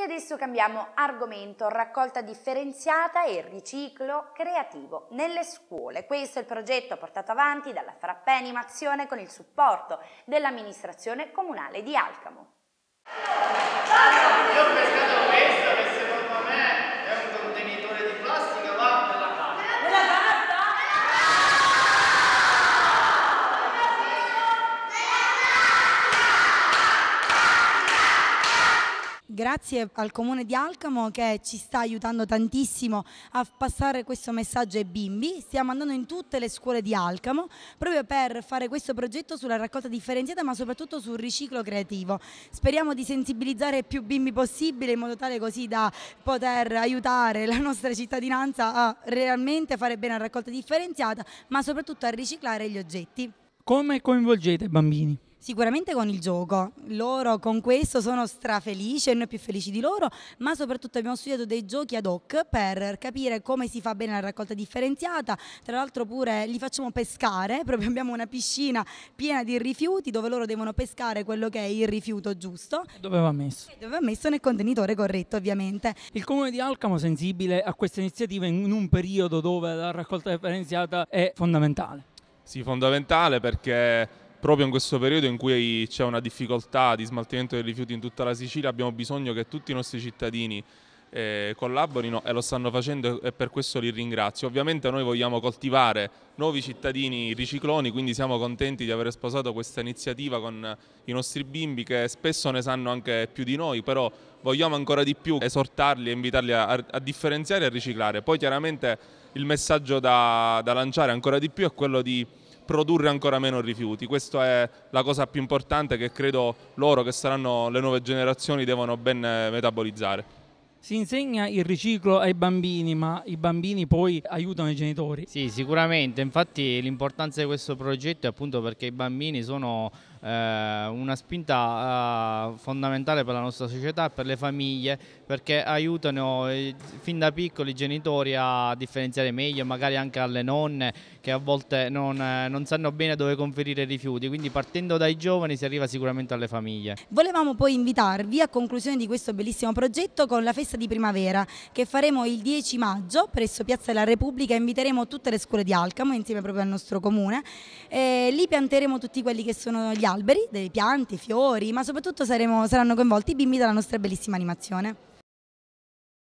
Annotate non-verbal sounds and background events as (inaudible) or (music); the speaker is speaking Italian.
E adesso cambiamo argomento, raccolta differenziata e riciclo creativo nelle scuole. Questo è il progetto portato avanti dalla Frappenimazione con il supporto dell'amministrazione comunale di Alcamo. grazie al comune di Alcamo che ci sta aiutando tantissimo a passare questo messaggio ai bimbi. Stiamo andando in tutte le scuole di Alcamo proprio per fare questo progetto sulla raccolta differenziata ma soprattutto sul riciclo creativo. Speriamo di sensibilizzare più bimbi possibile in modo tale così da poter aiutare la nostra cittadinanza a realmente fare bene la raccolta differenziata ma soprattutto a riciclare gli oggetti. Come coinvolgete i bambini? Sicuramente con il gioco, loro con questo sono strafelici e noi più felici di loro, ma soprattutto abbiamo studiato dei giochi ad hoc per capire come si fa bene la raccolta differenziata, tra l'altro pure li facciamo pescare, (laughs) proprio abbiamo una piscina piena di rifiuti dove loro devono pescare quello che è il rifiuto giusto. Dove va messo? Dove va messo nel contenitore corretto ovviamente. Il comune di Alcamo è sensibile a questa iniziativa in un periodo dove la raccolta differenziata è fondamentale. Sì, fondamentale perché proprio in questo periodo in cui c'è una difficoltà di smaltimento dei rifiuti in tutta la Sicilia, abbiamo bisogno che tutti i nostri cittadini eh, collaborino e lo stanno facendo e per questo li ringrazio. Ovviamente noi vogliamo coltivare nuovi cittadini ricicloni, quindi siamo contenti di aver sposato questa iniziativa con i nostri bimbi che spesso ne sanno anche più di noi, però vogliamo ancora di più esortarli e invitarli a, a differenziare e a riciclare. Poi chiaramente il messaggio da, da lanciare ancora di più è quello di produrre ancora meno rifiuti. Questa è la cosa più importante che credo loro, che saranno le nuove generazioni, devono ben eh, metabolizzare. Si insegna il riciclo ai bambini, ma i bambini poi aiutano i genitori. Sì, sicuramente, infatti l'importanza di questo progetto è appunto perché i bambini sono eh, una spinta eh, fondamentale per la nostra società e per le famiglie perché aiutano eh, fin da piccoli i genitori a differenziare meglio, magari anche alle nonne che a volte non, non sanno bene dove conferire i rifiuti, quindi partendo dai giovani si arriva sicuramente alle famiglie. Volevamo poi invitarvi a conclusione di questo bellissimo progetto con la festa di primavera che faremo il 10 maggio presso Piazza della Repubblica, inviteremo tutte le scuole di Alcamo insieme proprio al nostro comune, e lì pianteremo tutti quelli che sono gli alberi, delle piante, fiori, ma soprattutto saremo, saranno coinvolti i bimbi dalla nostra bellissima animazione.